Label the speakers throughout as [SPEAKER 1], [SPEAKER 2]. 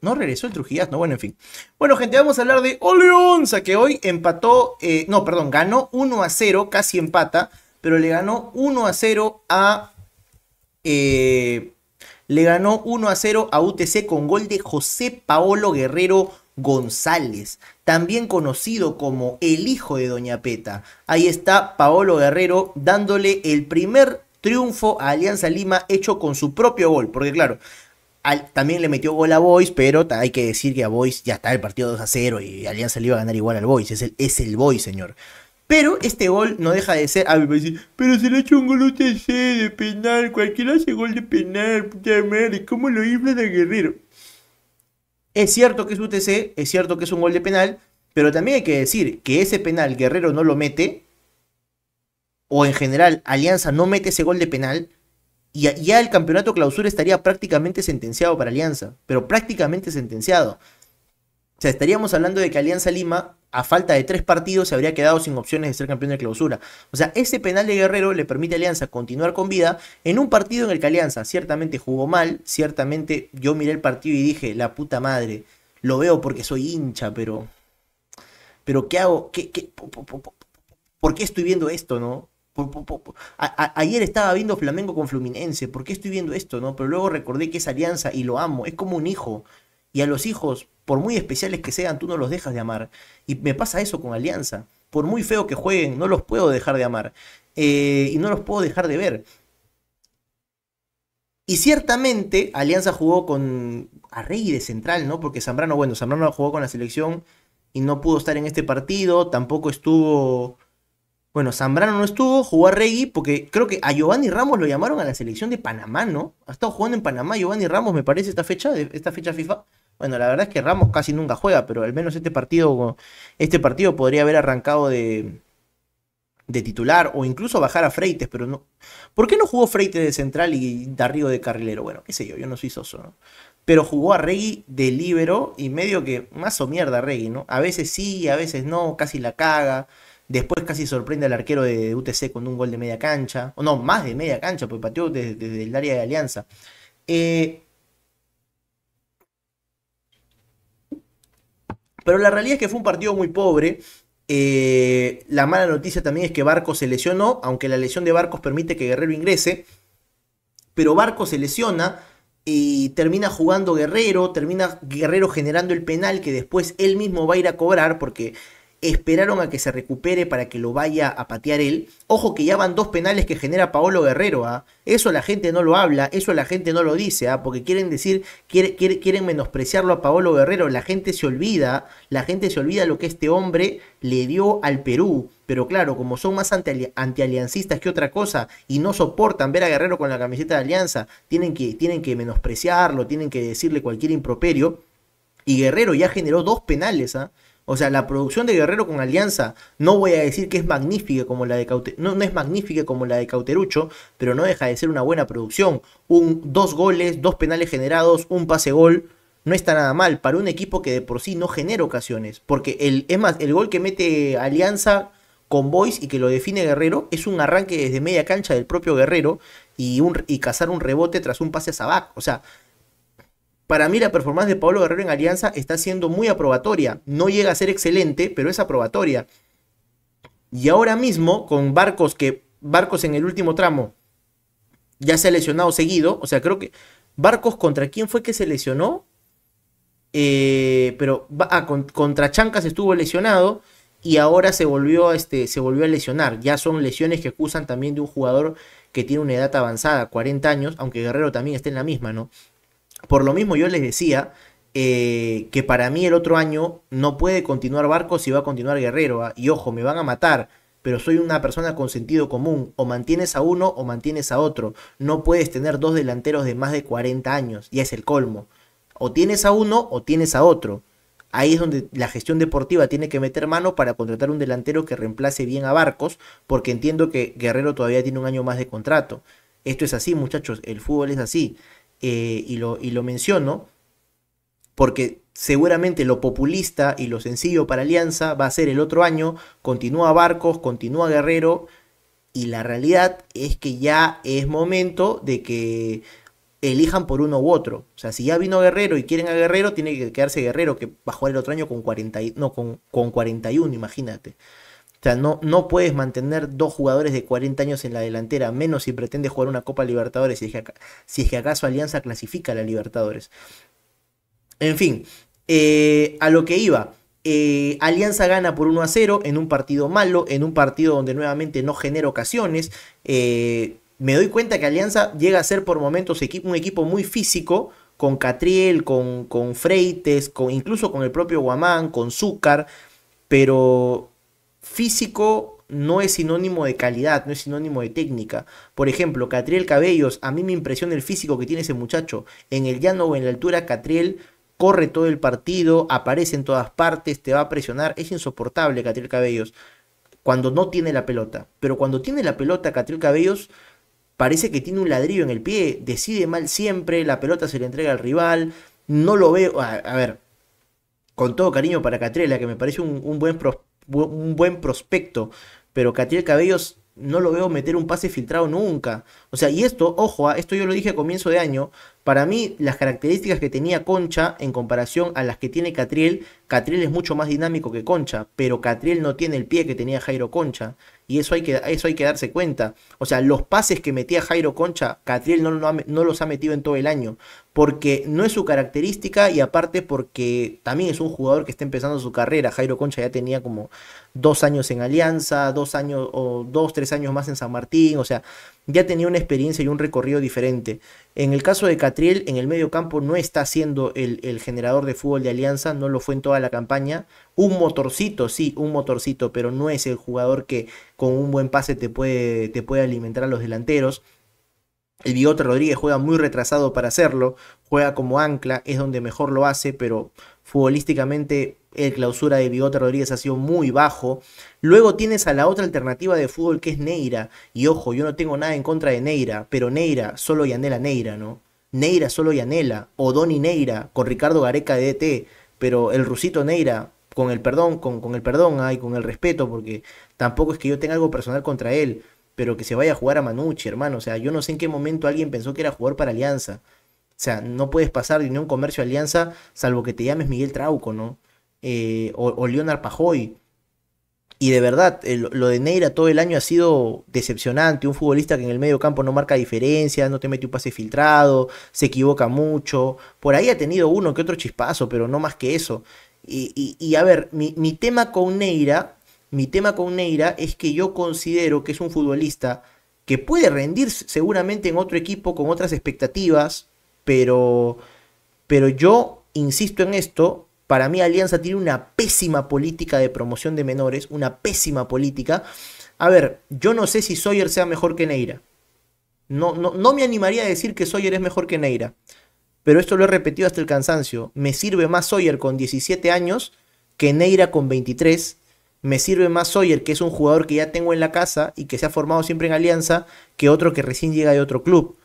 [SPEAKER 1] No regresó el Trujillas, no, bueno, en fin. Bueno, gente, vamos a hablar de Oleonza, que hoy empató, eh, no, perdón, ganó 1 a 0, casi empata, pero le ganó 1 a 0 a. Eh, le ganó 1 a 0 a UTC con gol de José Paolo Guerrero González, también conocido como el hijo de Doña Peta. Ahí está Paolo Guerrero dándole el primer triunfo a Alianza Lima hecho con su propio gol, porque claro, también le metió gol a Boys, pero hay que decir que a Boys ya está el partido 2 a 0 y Alianza le iba a ganar igual al Boys. Es el, es el Boys, señor. Pero este gol no deja de ser. Pues, pero se le ha hecho un gol UTC de penal. Cualquiera hace gol de penal, puta madre. ¿Cómo lo inflan a Guerrero? Es cierto que es UTC, es cierto que es un gol de penal. Pero también hay que decir que ese penal Guerrero no lo mete. O en general, Alianza no mete ese gol de penal y ya el campeonato clausura estaría prácticamente sentenciado para Alianza, pero prácticamente sentenciado. O sea, estaríamos hablando de que Alianza Lima, a falta de tres partidos, se habría quedado sin opciones de ser campeón de clausura. O sea, ese penal de Guerrero le permite a Alianza continuar con vida en un partido en el que Alianza ciertamente jugó mal, ciertamente yo miré el partido y dije, la puta madre, lo veo porque soy hincha, pero... Pero ¿qué hago? ¿Qué, qué, ¿Por qué estoy viendo esto, no? ayer estaba viendo Flamengo con Fluminense, ¿por qué estoy viendo esto? no? Pero luego recordé que es alianza y lo amo, es como un hijo. Y a los hijos, por muy especiales que sean, tú no los dejas de amar. Y me pasa eso con alianza. Por muy feo que jueguen, no los puedo dejar de amar. Eh, y no los puedo dejar de ver. Y ciertamente Alianza jugó con Arregui de central, ¿no? Porque Zambrano, bueno, Zambrano jugó con la selección y no pudo estar en este partido, tampoco estuvo bueno, Zambrano no estuvo, jugó a Regui, porque creo que a Giovanni Ramos lo llamaron a la selección de Panamá, ¿no? Ha estado jugando en Panamá Giovanni Ramos, me parece, esta fecha, de esta fecha FIFA. Bueno, la verdad es que Ramos casi nunca juega, pero al menos este partido, este partido podría haber arrancado de, de titular o incluso bajar a Freites, pero no. ¿Por qué no jugó Freites de central y Darío de carrilero? Bueno, qué sé yo, yo no soy soso, ¿no? Pero jugó a Regui de libero y medio que más o mierda Regui, ¿no? A veces sí, a veces no, casi la caga. Después casi sorprende al arquero de UTC con un gol de media cancha. O no, más de media cancha, porque pateó desde, el área de Alianza. Eh, pero la realidad es que fue un partido muy pobre. Eh, la mala noticia también es que Barco se lesionó, aunque la lesión de Barcos permite que Guerrero ingrese. Pero Barco se lesiona y termina jugando Guerrero, termina Guerrero generando el penal que después él mismo va a ir a cobrar porque esperaron a que se recupere para que lo vaya a patear él. Ojo que ya van dos penales que genera Paolo Guerrero. ¿ah? Eso la gente no lo habla, eso la gente no lo dice, ¿ah? porque quieren decir, quieren menospreciarlo a Paolo Guerrero. La gente se olvida, la gente se olvida lo que este hombre le dio al Perú. Pero claro, como son más antialiancistas que otra cosa y no soportan ver a Guerrero con la camiseta de Alianza, tienen que, tienen que menospreciarlo, tienen que decirle cualquier improperio. Y Guerrero ya generó dos penales, ¿ah? O sea, la producción de Guerrero con Alianza, no voy a decir que es magnífica como la de no, no, es magnífica como la de Cauterucho, pero no deja de ser una buena producción. Un, dos goles, dos penales generados, un pase gol. No está nada mal para un equipo que de por sí no genera ocasiones. Porque el, es más, el gol que mete Alianza con Boys y que lo define Guerrero es un arranque desde media cancha del propio Guerrero y, y cazar un rebote tras un pase a Sabac. O sea, para mí la performance de Pablo Guerrero en Alianza está siendo muy aprobatoria. No llega a ser excelente, pero es aprobatoria. Y ahora mismo, con Barcos que Barcos en el último tramo ya se ha lesionado seguido. O sea, creo que Barcos contra quién fue que se lesionó. Eh, pero ah, contra Chancas estuvo lesionado y ahora se volvió, este, se volvió a lesionar. Ya son lesiones que acusan también de un jugador que tiene una edad avanzada, 40 años, aunque Guerrero también esté en la misma, ¿no? Por lo mismo yo les decía eh, que para mí el otro año no puede continuar Barcos si va a continuar Guerrero. ¿ah? Y ojo, me van a matar, pero soy una persona con sentido común. O mantienes a uno o mantienes a otro. No puedes tener dos delanteros de más de 40 años. Y es el colmo. O tienes a uno o tienes a otro. Ahí es donde la gestión deportiva tiene que meter mano para contratar un delantero que reemplace bien a Barcos, porque entiendo que Guerrero todavía tiene un año más de contrato. Esto es así, muchachos, el fútbol es así. Eh, y, lo, y lo menciono, porque seguramente lo populista y lo sencillo para Alianza va a ser el otro año, continúa Barcos, continúa Guerrero, y la realidad es que ya es momento de que elijan por uno u otro. O sea, si ya vino Guerrero y quieren a Guerrero, tiene que quedarse Guerrero, que va a jugar el otro año con, no, con, con 41, imagínate. O sea, no, no puedes mantener dos jugadores de 40 años en la delantera, menos si pretende jugar una Copa Libertadores, si es que, si acaso Alianza clasifica a la Libertadores. En fin, eh, a lo que iba. Eh, Alianza gana por 1 a 0 en un partido malo, en un partido donde nuevamente no genera ocasiones. Eh, me doy cuenta que Alianza llega a ser por momentos un equipo muy físico, con Catriel, con, Freites, con, incluso con el propio Guamán, con Zúcar, pero físico no es sinónimo de calidad, no es sinónimo de técnica. Por ejemplo, Catriel Cabellos, a mí me impresiona el físico que tiene ese muchacho. En el llano o en la altura, Catriel corre todo el partido, aparece en todas partes, te va a presionar. Es insoportable Catriel Cabellos cuando no tiene la pelota. Pero cuando tiene la pelota, Catriel Cabellos parece que tiene un ladrillo en el pie, decide mal siempre, la pelota se le entrega al rival, no lo veo. A, ver, con todo cariño para Catrela, que me parece un, un buen prospecto un buen prospecto, pero Catiel Cabellos no lo veo meter un pase filtrado nunca. O sea, y esto, ojo, a ah, esto yo lo dije a comienzo de año, para mí, las características que tenía Concha en comparación a las que tiene Catriel, Catriel es mucho más dinámico que Concha, pero Catriel no tiene el pie que tenía Jairo Concha. Y eso hay que, eso hay que darse cuenta. O sea, los pases que metía Jairo Concha, Catriel no, no los ha metido en todo el año. Porque no es su característica y aparte porque también es un jugador que está empezando su carrera. Jairo Concha ya tenía como dos años en Alianza, dos años o dos, tres años más en San Martín. O sea, ya tenía una experiencia y un recorrido diferente. En el caso de Catriel, en el medio campo no está siendo el, generador de fútbol de Alianza, no lo fue en toda la campaña. Un motorcito, sí, un motorcito, pero no es el jugador que con un buen pase te puede, te puede alimentar a los delanteros. El Bigote Rodríguez juega muy retrasado para hacerlo, juega como ancla, es donde mejor lo hace, pero futbolísticamente el clausura de Bigote Rodríguez ha sido muy bajo. Luego tienes a la otra alternativa de fútbol que es Neira. Y ojo, yo no tengo nada en contra de Neira, pero Neira solo y anela Neira, ¿no? Neira solo y anela O Doni Neira con Ricardo Gareca de DT. E pero el rusito Neira, con el perdón, con, con el perdón ay y con el respeto, porque tampoco es que yo tenga algo personal contra él, pero que se vaya a jugar a Manucci, hermano. O sea, yo no sé en qué momento alguien pensó que era jugar para Alianza. O sea, no puedes pasar de Unión Comercio a Alianza, salvo que te llames Miguel Trauco, ¿no? Eh, o, Leonardo Leonard Pajoy. Y de verdad, lo de Neira todo el año ha sido decepcionante. Un futbolista que en el medio campo no marca diferencias, no te mete un pase filtrado, se equivoca mucho. Por ahí ha tenido uno que otro chispazo, pero no más que eso. Y, a ver, mi, tema con Neira, mi tema con Neira es que yo considero que es un futbolista que puede rendir seguramente en otro equipo con otras expectativas, pero, pero yo insisto en esto, para mí Alianza tiene una pésima política de promoción de menores, una pésima política. A ver, yo no sé si Sawyer sea mejor que Neira. No, no, me animaría a decir que Sawyer es mejor que Neira. Pero esto lo he repetido hasta el cansancio. Me sirve más Sawyer con 17 años que Neira con 23 me sirve más Sawyer, que es un jugador que ya tengo en la casa y que se ha formado siempre en Alianza, que otro que recién llega de otro club.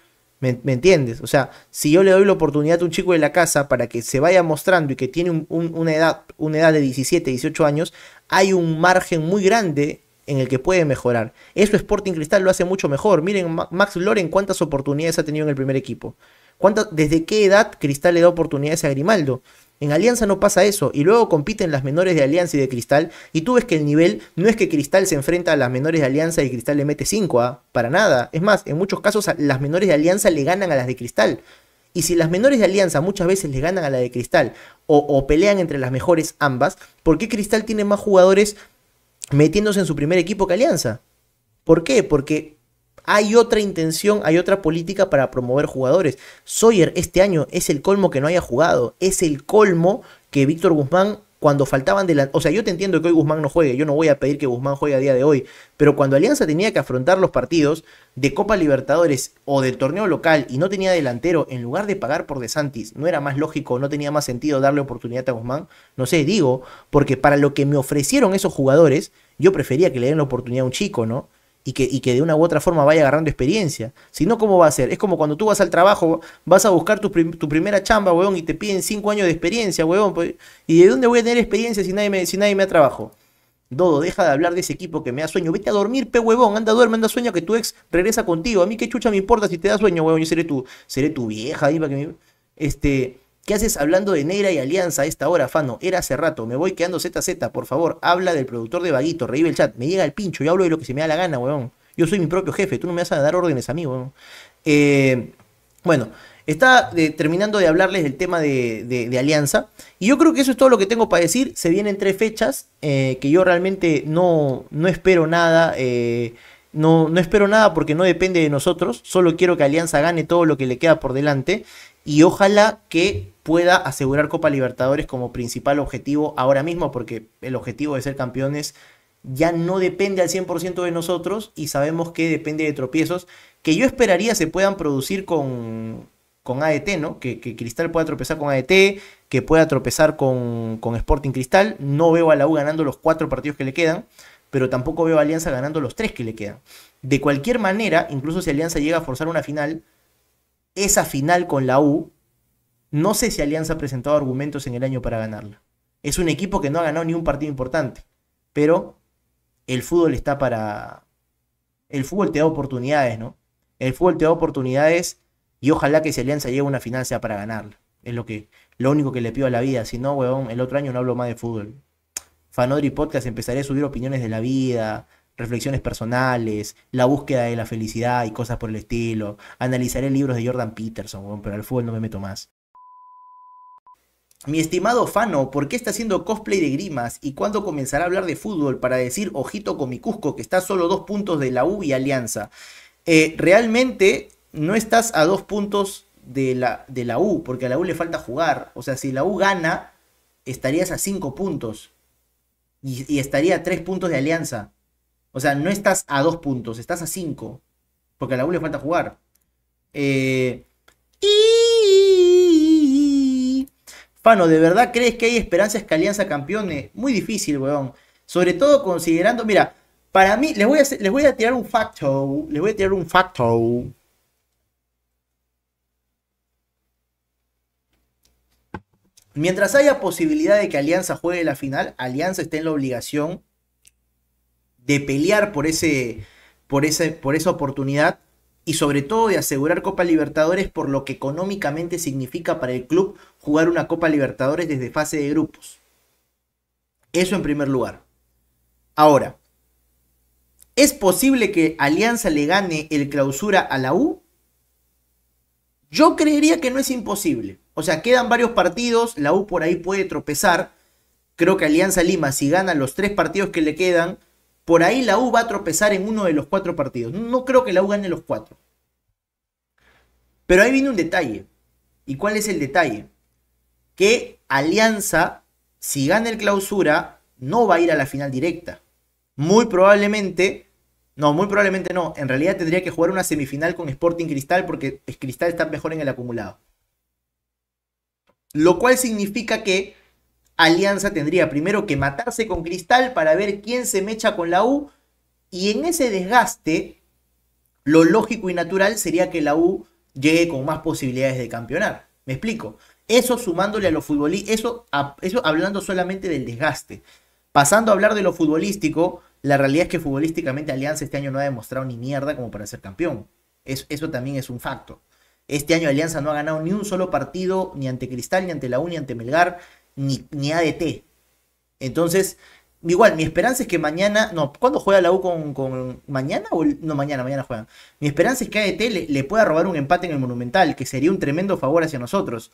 [SPEAKER 1] ¿Me, entiendes? O sea, si yo le doy la oportunidad a un chico de la casa para que se vaya mostrando y que tiene una, edad, una edad de 17, 18 años, hay un margen muy grande en el que puede mejorar. Eso Sporting Cristal lo hace mucho mejor. Miren, Max Loren cuántas oportunidades ha tenido en el primer equipo. ¿Desde qué edad Cristal le da oportunidades a Grimaldo? En Alianza no pasa eso, y luego compiten las menores de Alianza y de Cristal, y tú ves que el nivel no es que Cristal se enfrenta a las menores de Alianza y Cristal le mete 5, a ¿ah? para nada. Es más, en muchos casos las menores de Alianza le ganan a las de Cristal. Y si las menores de Alianza muchas veces le ganan a la de Cristal, o, o pelean entre las mejores ambas, ¿por qué Cristal tiene más jugadores metiéndose en su primer equipo que Alianza? ¿Por qué? Porque hay otra intención, hay otra política para promover jugadores. Sawyer este año es el colmo que no haya jugado. Es el colmo que Víctor Guzmán cuando faltaban de la... O sea, yo te entiendo que hoy Guzmán no juegue, yo no voy a pedir que Guzmán juegue a día de hoy, pero cuando Alianza tenía que afrontar los partidos de Copa Libertadores o del torneo local y no tenía delantero, en lugar de pagar por De Santis, ¿no era más lógico, no tenía más sentido darle oportunidad a Guzmán? No sé, digo, porque para lo que me ofrecieron esos jugadores, yo prefería que le den la oportunidad a un chico, ¿no? y que, y que de una u otra forma vaya agarrando experiencia. Si no, ¿cómo va a ser? Es como cuando tú vas al trabajo, vas a buscar tu, primera chamba, weón, y te piden cinco años de experiencia, huevón. Pues, ¿Y de dónde voy a tener experiencia si nadie me, si me ha trabajo? Dodo, deja de hablar de ese equipo que me da sueño. Vete a dormir, pe huevón. Anda, a duerme, anda, sueño que tu ex regresa contigo. A mí qué chucha me importa si te da sueño, huevón. Yo seré tu, seré tu vieja, ahí para que me... Este, ¿Qué haces hablando de Negra y Alianza a esta hora, Fano? Era hace rato, me voy quedando ZZ, por favor, habla del productor de Vaguito, Reíbe el chat, me llega el pincho, yo hablo de lo que se me da la gana, weón. Yo soy mi propio jefe, tú no me vas a dar órdenes a mí, weón. Eh, bueno, está eh, terminando de hablarles del tema de, Alianza. Y yo creo que eso es todo lo que tengo para decir. Se vienen tres fechas eh, que yo realmente no, no espero nada. no, no espero nada porque no depende de nosotros. Solo quiero que Alianza gane todo lo que le queda por delante y ojalá que pueda asegurar Copa Libertadores como principal objetivo ahora mismo, porque el objetivo de ser campeones ya no depende al 100% de nosotros y sabemos que depende de tropiezos que yo esperaría se puedan producir con, con ADT, ¿no? Que, Cristal pueda tropezar con ADT, que pueda tropezar con, con Sporting Cristal. No veo a la U ganando los cuatro partidos que le quedan, pero tampoco veo a Alianza ganando los tres que le quedan. De cualquier manera, incluso si Alianza llega a forzar una final, esa final con la U, no sé si Alianza ha presentado argumentos en el año para ganarla. Es un equipo que no ha ganado ni un partido importante, pero el fútbol está para... El fútbol te da oportunidades, ¿no? El fútbol te da oportunidades y ojalá que si Alianza llega a una final sea para ganarla. Es lo, que, lo único que le pido a la vida. Si no, huevón, el otro año no hablo más de fútbol. Fanodri Podcast empezaré a subir opiniones de la vida, reflexiones personales, la búsqueda de la felicidad y cosas por el estilo. Analizaré libros de Jordan Peterson, pero al fútbol no me meto más. Mi estimado Fano, ¿por qué está haciendo cosplay de Grimas y cuándo comenzará a hablar de fútbol para decir ojito con mi Cusco que está solo dos puntos de la U y Alianza? Eh, realmente no estás a dos puntos de la, de la U, porque a la U le falta jugar. O sea, si la U gana, estarías a cinco puntos y, y estaría a tres puntos de Alianza. O sea, no estás a dos puntos, estás a cinco. Porque a la U le falta jugar. Eh, Fano, ¿de verdad crees que hay esperanzas que Alianza campeone? Muy difícil, weón. Sobre todo considerando, mira, para mí, les voy a, les voy a tirar un facto. Les voy a tirar un facto. Mientras haya posibilidad de que Alianza juegue la final, Alianza está en la obligación de pelear por, ese, por, ese, por esa oportunidad y sobre todo de asegurar Copa Libertadores por lo que económicamente significa para el club jugar una Copa Libertadores desde fase de grupos. Eso en primer lugar. Ahora, ¿es posible que Alianza le gane el clausura a la U? Yo creería que no es imposible. O sea, quedan varios partidos, la U por ahí puede tropezar. Creo que Alianza Lima, si gana los tres partidos que le quedan, por ahí la U va a tropezar en uno de los cuatro partidos. No creo que la U gane los cuatro. Pero ahí viene un detalle. ¿Y cuál es el detalle? Que Alianza, si gana el clausura, no va a ir a la final directa. Muy probablemente, no, muy probablemente no. En realidad tendría que jugar una semifinal con Sporting Cristal porque Cristal está mejor en el acumulado. Lo cual significa que Alianza tendría primero que matarse con Cristal para ver quién se mecha con la U. Y en ese desgaste, lo lógico y natural sería que la U llegue con más posibilidades de campeonar. ¿Me explico? Eso sumándole a lo futbolístico, eso, eso, hablando solamente del desgaste. Pasando a hablar de lo futbolístico, la realidad es que futbolísticamente Alianza este año no ha demostrado ni mierda como para ser campeón. eso también es un facto. Este año Alianza no ha ganado ni un solo partido, ni ante Cristal, ni ante la U, ni ante Melgar ni, ni ADT. Entonces, igual, mi esperanza es que mañana. No, ¿cuándo juega la U con. ¿Mañana? O, no, mañana, mañana juegan. Mi esperanza es que ADT le, le, pueda robar un empate en el Monumental, que sería un tremendo favor hacia nosotros.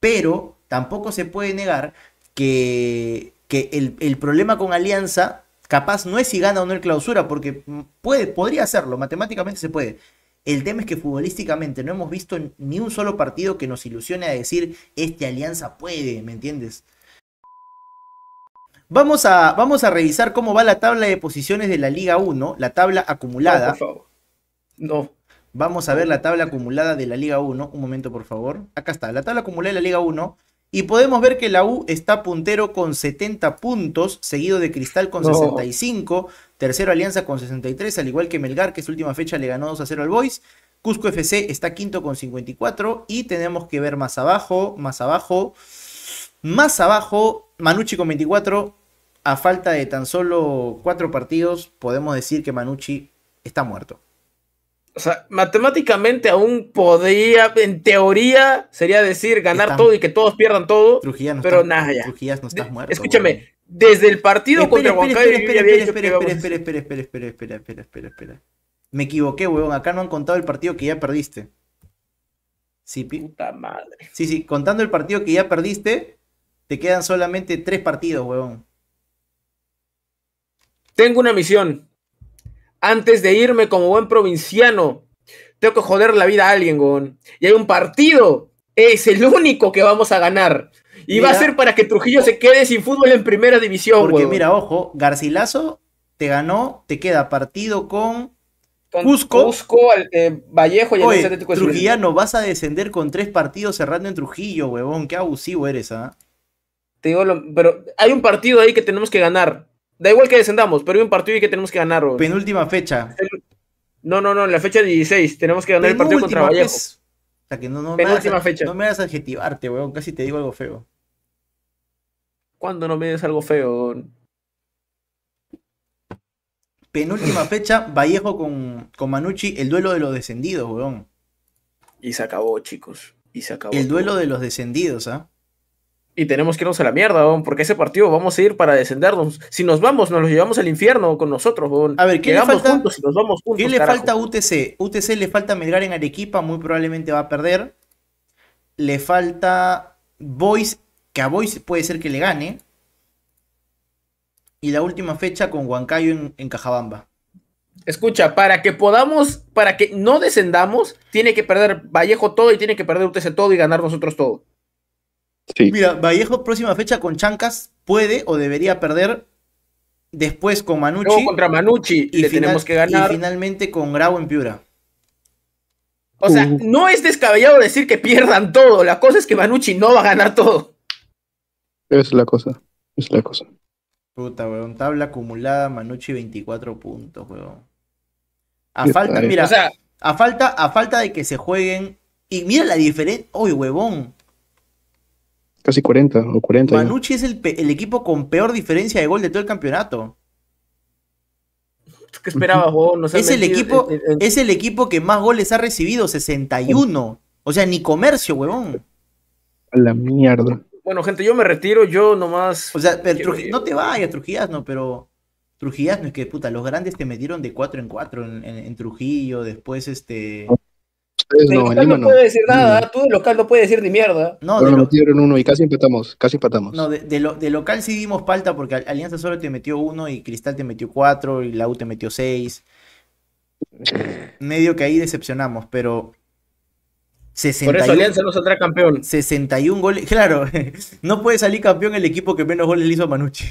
[SPEAKER 1] Pero tampoco se puede negar que, el, problema con Alianza. Capaz no es si gana o no el clausura, porque puede, podría hacerlo, matemáticamente se puede. El tema es que futbolísticamente no hemos visto ni un solo partido que nos ilusione a decir, este alianza puede, ¿me entiendes? Vamos a, vamos a revisar cómo va la tabla de posiciones de la Liga 1, la tabla acumulada. No, por favor. No. Vamos a ver la tabla acumulada de la Liga 1. Un momento, por favor. Acá está, la tabla acumulada de la Liga 1. Y podemos ver que la U está puntero con 70 puntos, seguido de Cristal con 65, Tercero Alianza con 63, al igual que Melgar, que su última fecha le ganó 2 a 0 al Boys. Cusco FC está quinto con 54 y tenemos que ver más abajo, más abajo, más abajo, Manucci con 24. A falta de tan solo cuatro partidos, podemos decir que Manucci está muerto. O sea,
[SPEAKER 2] matemáticamente aún podría, en teoría, sería decir ganar todo y que todos pierdan todo. Trujillas no pero nada, ya. Trujillas no estás muerto. Escúchame, desde el partido contra Huancayo. Espera, espera, espera, espera, espera, espera,
[SPEAKER 1] espera, espera, espera, espera, Me equivoqué, huevón. Acá no han contado el partido que ya perdiste. Sí, Puta madre. Sí, sí, contando el partido que ya perdiste, te quedan solamente tres partidos, huevón.
[SPEAKER 2] Tengo una misión. Antes de irme como buen provinciano, tengo que joder la vida a alguien, huevón. Y hay un partido. Es el único que vamos a
[SPEAKER 1] ganar. Y va a ser para que Trujillo se quede sin fútbol en primera división. Porque mira, ojo, Garcilaso te ganó, te queda partido con
[SPEAKER 2] con Cusco, Cusco
[SPEAKER 1] eh, Vallejo y el Atlético Trujillo no vas a descender con tres partidos cerrando en Trujillo, huevón. Qué abusivo eres, ¿ah? Te digo, pero hay un partido ahí que tenemos que ganar. Da igual
[SPEAKER 2] que descendamos, pero hay un partido ahí que tenemos que ganar, weón. Penúltima fecha. No, no, no, la fecha 16 tenemos que ganar el partido contra Vallejo. O
[SPEAKER 1] sea, que no, no me fecha. No me hagas adjetivarte, huevón. Casi te digo algo feo. ¿Cuándo no me des algo feo? Penúltima fecha, Vallejo con, con Manucci, el duelo de los descendidos, weón.
[SPEAKER 2] Y se acabó, chicos.
[SPEAKER 1] Y se acabó. El duelo de los descendidos, ¿ah?
[SPEAKER 2] Y tenemos que irnos a la mierda, weón, porque ese partido vamos a ir para descendernos. Si nos vamos, nos lo llevamos al infierno con nosotros, weón. A ver, ¿qué le falta?
[SPEAKER 1] ¿Qué le falta a UTC? UTC le falta Melgar en Arequipa, muy probablemente va a perder. Le falta Boys que a Boys puede ser que le gane. Y la última fecha con Huancayo en, Cajabamba. Escucha, para que podamos, para que no
[SPEAKER 2] descendamos, tiene que perder Vallejo todo y tiene que perder UTC todo y ganar nosotros todo.
[SPEAKER 1] Sí. Mira, Vallejo próxima fecha con Chancas puede o debería perder después con Manucci. contra Manucci y le tenemos que ganar. Y finalmente con Grau en Piura.
[SPEAKER 2] O sea, uh. no es descabellado decir que pierdan todo. La cosa es que Manucci no va a ganar todo. Es la cosa, es la cosa.
[SPEAKER 1] Puta, weón. Tabla acumulada, Manucci 24 puntos, weón.
[SPEAKER 2] A falta, mira,
[SPEAKER 1] a falta, a falta de que se jueguen. Y mira la diferencia. Uy, huevón.
[SPEAKER 2] Casi 40 o 40. Manucci
[SPEAKER 1] es el, equipo con peor diferencia de gol de todo el campeonato. ¿Qué esperabas, weón? No es, el equipo, eh, eh, eh. es el equipo que más goles ha recibido, 61. O sea, ni comercio, huevón.
[SPEAKER 2] A la mierda.
[SPEAKER 1] Bueno, gente, yo me retiro, yo nomás. O sea, no te vayas, Trujillas, no, pero. Trujillas, no es que puta, los grandes te metieron de cuatro en cuatro en, Trujillo, después este. Ustedes no, local no, puede decir nada, tú de local no puedes decir ni mierda. No, pero
[SPEAKER 2] metieron uno y casi empatamos, casi empatamos.
[SPEAKER 1] No, de, local sí dimos falta porque Alianza solo te metió uno y Cristal te metió cuatro y la te metió seis. Medio que ahí decepcionamos, pero 61, Por eso Alianza campeón. 61 goles. Claro, no puede salir campeón el equipo que menos goles le hizo a Manucci.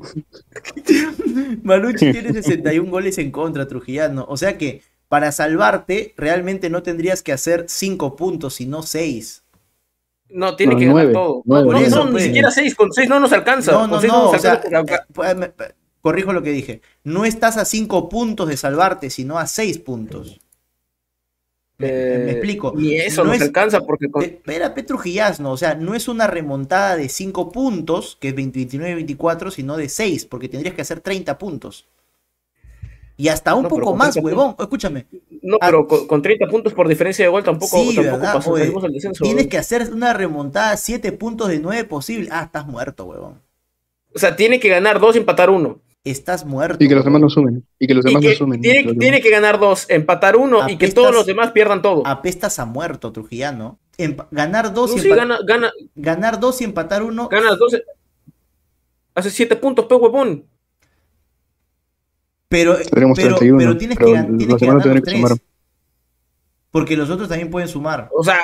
[SPEAKER 1] Manucci tiene 61 goles en contra, Trujillano. O sea que para salvarte, realmente no tendrías que hacer 5 puntos, sino 6.
[SPEAKER 2] No, tiene que ganar todo. no, no, ni pues. siquiera
[SPEAKER 1] 6. Con 6 no nos alcanza. No, no, no. Corrijo lo que dije. No estás a 5 puntos de salvarte, sino a 6 puntos.
[SPEAKER 2] Me, eh, explico. Y eso no, se alcanza porque. Con...
[SPEAKER 1] Espera, no O sea, no es una remontada de 5 puntos, que es 29-24, sino de 6, porque tendrías que hacer 30 puntos. Y hasta un poco más, huevón. Escúchame.
[SPEAKER 2] No, ah, pero con, 30 puntos por diferencia de gol tampoco, descenso. Tienes que
[SPEAKER 1] hacer una remontada 7 puntos de 9 posible. Ah, estás muerto, huevón.
[SPEAKER 2] O sea, tiene que ganar 2 y empatar 1 estás muerto. Y que los demás no sumen. Y que los demás no sumen. Tiene,
[SPEAKER 1] que ganar dos, empatar uno y que todos los demás pierdan todo. Apestas a muerto, Trujillano. ganar dos y ganar dos y empatar uno. Ganas dos. Eh, hace siete puntos, pe pues, huevón. Pero, pero, pero, tienes que, ganar porque los otros también pueden sumar. O sea,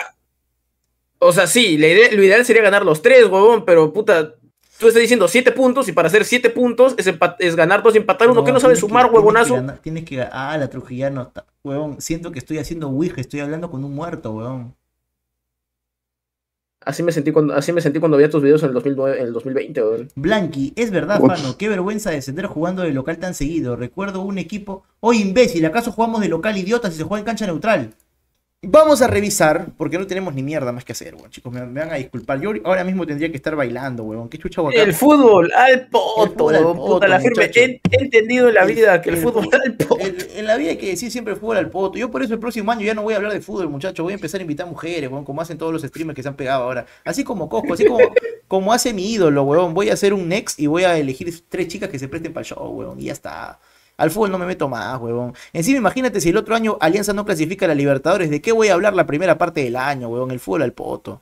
[SPEAKER 1] o sea, sí,
[SPEAKER 2] lo ideal sería ganar los tres, huevón, pero puta, tú estás diciendo 7 puntos y para hacer 7 puntos es, ganar 2 y empatar uno que no sabe sumar, huevonazo?
[SPEAKER 1] Tienes que, Ah, la no Está, huevón, siento que estoy haciendo Ouija, estoy hablando con un muerto, huevón. Así me sentí cuando, así me sentí cuando veía tus videos en el, el 2020, huevón. Blanqui, es verdad, mano. Qué vergüenza descender jugando de local tan seguido. Recuerdo un equipo. hoy oh, imbécil, ¿acaso jugamos de local idiota si se juega en cancha neutral? Vamos a revisar, porque no tenemos ni mierda más que hacer, weón. Chicos, me, van a disculpar. Yo ahora mismo tendría que estar bailando, weón. ¿Qué chucha weón? El fútbol al poto, la firme. He, entendido en la vida que el, fútbol, al poto. en la vida hay que decir siempre el fútbol al poto. Yo por eso el próximo año ya no voy a hablar de fútbol, muchachos. Voy a empezar a invitar mujeres, weón, como hacen todos los streamers que se han pegado ahora. Así como Cosco, así como, como hace mi ídolo, weón. Voy a hacer un next y voy a elegir tres chicas que se presten para el show, weón. Y ya está. Al fútbol no me meto más, huevón. Encima imagínate si el otro año Alianza no clasifica a la Libertadores, ¿de qué voy a hablar la primera parte del año, huevón? El fútbol al poto.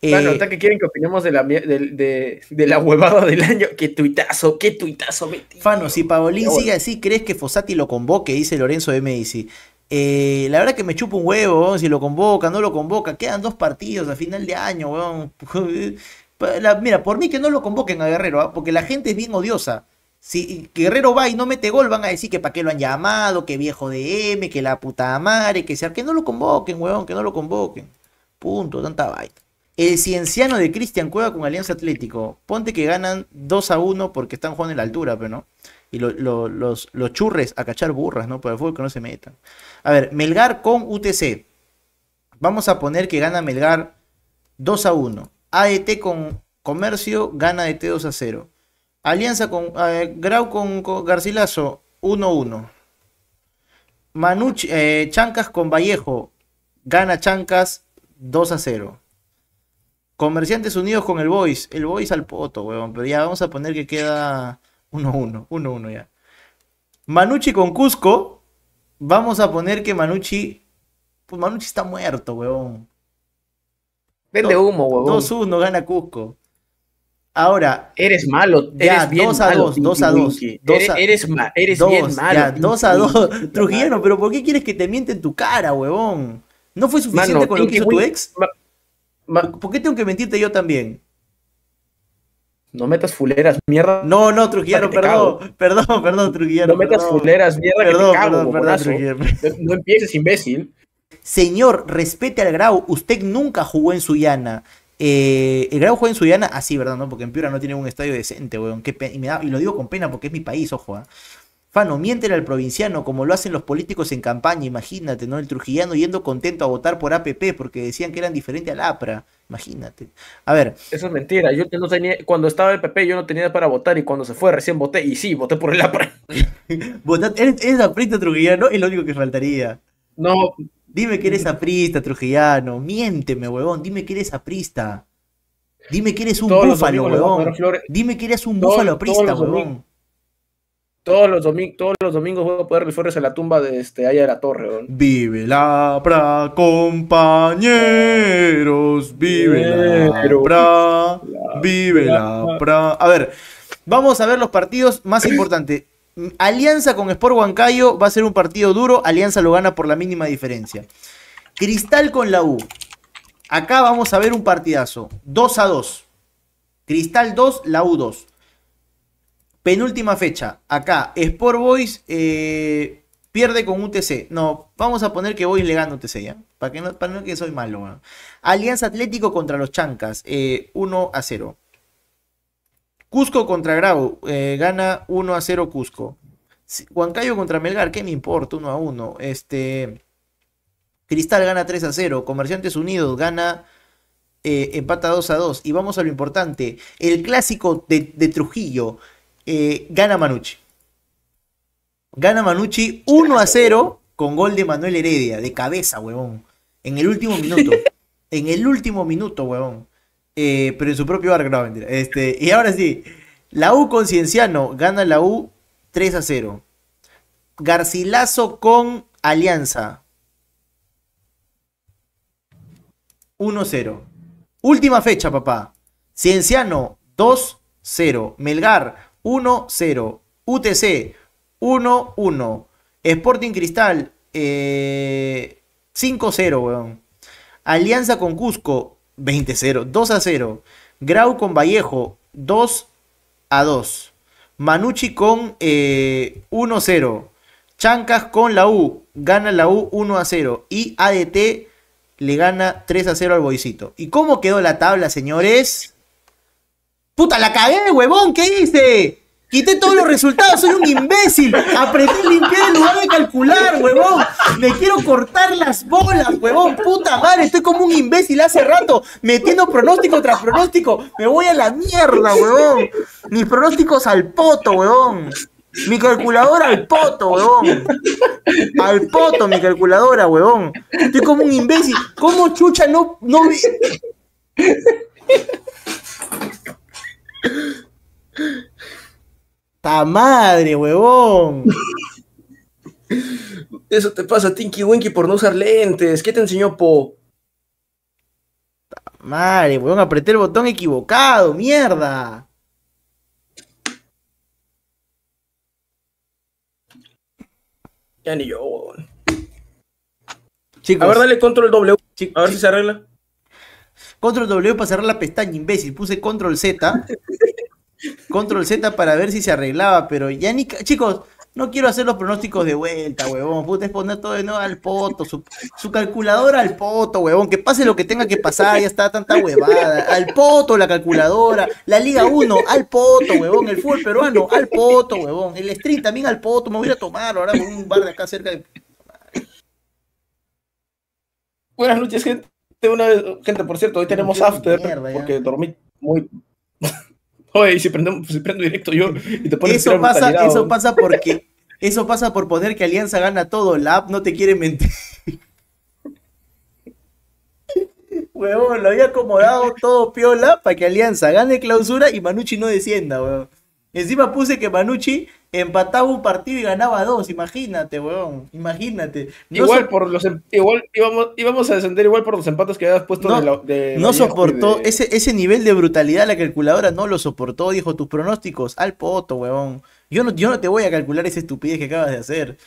[SPEAKER 1] Bueno, está
[SPEAKER 2] eh, que quieren que opinemos de la, huevada del año.
[SPEAKER 1] Qué tuitazo, qué tuitazo. Metido. Fano, si Paolín sigue así, ¿crees que Fossati lo convoque? Dice Lorenzo de Medici. Eh, la verdad que me chupa un huevo, si lo convoca, no lo convoca. Quedan dos partidos a final de año, weón. mira, por mí que no lo convoquen a Guerrero, ¿ah? porque la gente es bien odiosa. Si Guerrero va y no mete gol, van a decir que para qué lo han llamado, que viejo de M, que la puta madre, que sea, que no lo convoquen, huevón, que no lo convoquen. Punto, tanta baita. El cienciano de Cristian Cueva con Alianza Atlético. Ponte que ganan 2 a 1 porque están jugando en la altura, pero no. Y los, los, churres a cachar burras, ¿no? Por el fútbol que no se metan. A ver, Melgar con UTC. Vamos a poner que gana Melgar 2 a 1. ADT e con Comercio gana ADT e 2 a 0. Alianza con eh, Grau con, Garcilaso, 1-1. Manuch, eh, Chancas con Vallejo, gana Chancas 2 0. Comerciantes Unidos con el Boys. El Boys al poto, weón. Pero ya vamos a poner que queda 1-1. 1-1 ya. Manucci con Cusco. Vamos a poner que Manucci. Pues Manucci está muerto, weón. Vende humo, weón. 2-1 gana Cusco. Ahora. Eres malo. Ya, 2 a 2, 2 a 2.
[SPEAKER 2] Eres, eres bien malo. Ya, 2 a 2. Trujillo,
[SPEAKER 1] pero ¿por qué quieres que te en tu cara, huevón? ¿No fue suficiente con lo que hizo tu ex? ¿Por qué tengo que mentirte yo también? No metas fuleras, mierda. No, no, Trujillano, perdón, perdón, perdón, Trujillo. No metas fuleras, mierda, perdón, perdón, No empieces, imbécil. Señor, respete al Grau, usted nunca jugó en Suyana. Eh, el gran juega en Sudiana, así, ah, ¿verdad? ¿no? Porque en Piura no tiene un estadio decente, weón. y, me da, y, lo digo con pena porque es mi país, ojo. ¿ah? Fano, mienten al provinciano como lo hacen los políticos en campaña, imagínate, ¿no? El trujillano yendo contento a votar por APP porque decían que eran diferentes a APRA, imagínate. A ver. Eso es mentira, yo no tenía, cuando estaba el PP yo no tenía para votar y cuando se fue recién voté y sí, voté por el APRA. ¿Eres, eres trujillano? Es lo único que faltaría. No, Dime que eres aprista, trujillano. Miénteme, huevón. Dime que eres aprista. Dime que eres un búfalo, huevón. Dime que eres un búfalo aprista, huevón.
[SPEAKER 2] Todos los, domingos, todos los domingos voy a poder flores a la tumba de este allá de la Torre. huevón.
[SPEAKER 1] Vive la pra, compañeros. Vive la pra. Vive la pra. A ver, vamos a ver los partidos más importantes. Alianza con Sport Huancayo va a ser un partido duro. Alianza lo gana por la mínima diferencia. Cristal con la U. Acá vamos a ver un partidazo. 2 a 2. Cristal 2, la U 2. Penúltima fecha. Acá, Sport Boys eh, pierde con UTC. No, vamos a poner que Boys le gana UTC, ¿ya? Para que no, que soy malo. Alianza Atlético contra los Chancas. 1 eh, a 0. Cusco contra Grau, eh, gana 1 a 0 Cusco. Huancayo contra Melgar, ¿qué me importa? 1 a 1. Este, Cristal gana 3 a 0. Comerciantes Unidos gana eh, empata 2 a 2. Y vamos a lo importante. El clásico de, Trujillo eh, gana Manucci. Gana Manucci 1 a 0 con gol de Manuel Heredia, de cabeza, huevón. En el último minuto. En el último minuto, huevón. Eh, pero en su propio arco no, mentira. Este, y ahora sí, la U con Cienciano gana la U 3 a 0. Garcilaso con Alianza 1 0. Última fecha, papá. Cienciano 2 0. Melgar 1 0. UTC 1 1. Sporting Cristal eh, 5 0, Alianza con Cusco 20-0, 2 0. Grau con Vallejo, 2 a 2. Manucci con 1-0. Eh, Chancas con la U, gana la U 1 0. Y ADT le gana 3 0 al Boicito. ¿Y cómo quedó la tabla, señores? ¡Puta, la cagué, huevón! ¿Qué hice? Quité todos los resultados, soy un imbécil. Apreté limpiar en lugar de calcular, huevón. Me quiero cortar las bolas, huevón. Puta madre, estoy como un imbécil hace rato, metiendo pronóstico tras pronóstico. Me voy a la mierda, huevón. Mis pronósticos al poto, huevón. Mi calculadora al poto, huevón. Al poto, mi calculadora, huevón. Estoy como un imbécil. ¿Cómo chucha no, no ¡Ta madre, huevón! Eso te pasa, Tinky Winky, por no usar lentes. ¿Qué te enseñó Po? ¡Ta madre, huevón! Apreté el botón equivocado, mierda.
[SPEAKER 2] Ya ni yo, huevón.
[SPEAKER 1] a ver, dale control W. a ver si se arregla. Control W para cerrar la pestaña, imbécil. Puse control Z. Control Z para ver si se arreglaba, pero ya ni. Chicos, no quiero hacer los pronósticos de vuelta, huevón. Puta, poner todo de nuevo al poto. Su, calculadora al poto, huevón. Que pase lo que tenga que pasar, ya está tanta huevada. Al poto la calculadora. La Liga 1, al poto, huevón. El fútbol peruano, al poto, huevón. El stream también al poto. Me voy a tomar ahora con un bar de acá cerca de. Buenas noches, gente. Una gente, por cierto, hoy tenemos after
[SPEAKER 2] porque dormí muy Oye, se prendo, prendo directo yo eso pasa, eso
[SPEAKER 1] pasa porque eso pasa por poner que Alianza gana todo, la app no te quiere mentir. Huevón, lo había acomodado todo piola para que Alianza gane clausura y Manucci no descienda, huevón. Encima puse que Manucci empataba un partido y ganaba dos, imagínate, weón, imagínate. igual por
[SPEAKER 2] los em, igual íbamos, íbamos, a descender igual por los empates que habías puesto no, de, No soportó
[SPEAKER 1] ese, ese nivel de brutalidad la calculadora no lo soportó, dijo tus pronósticos al poto, weón. Yo no, yo no te voy a calcular esa estupidez que acabas de hacer.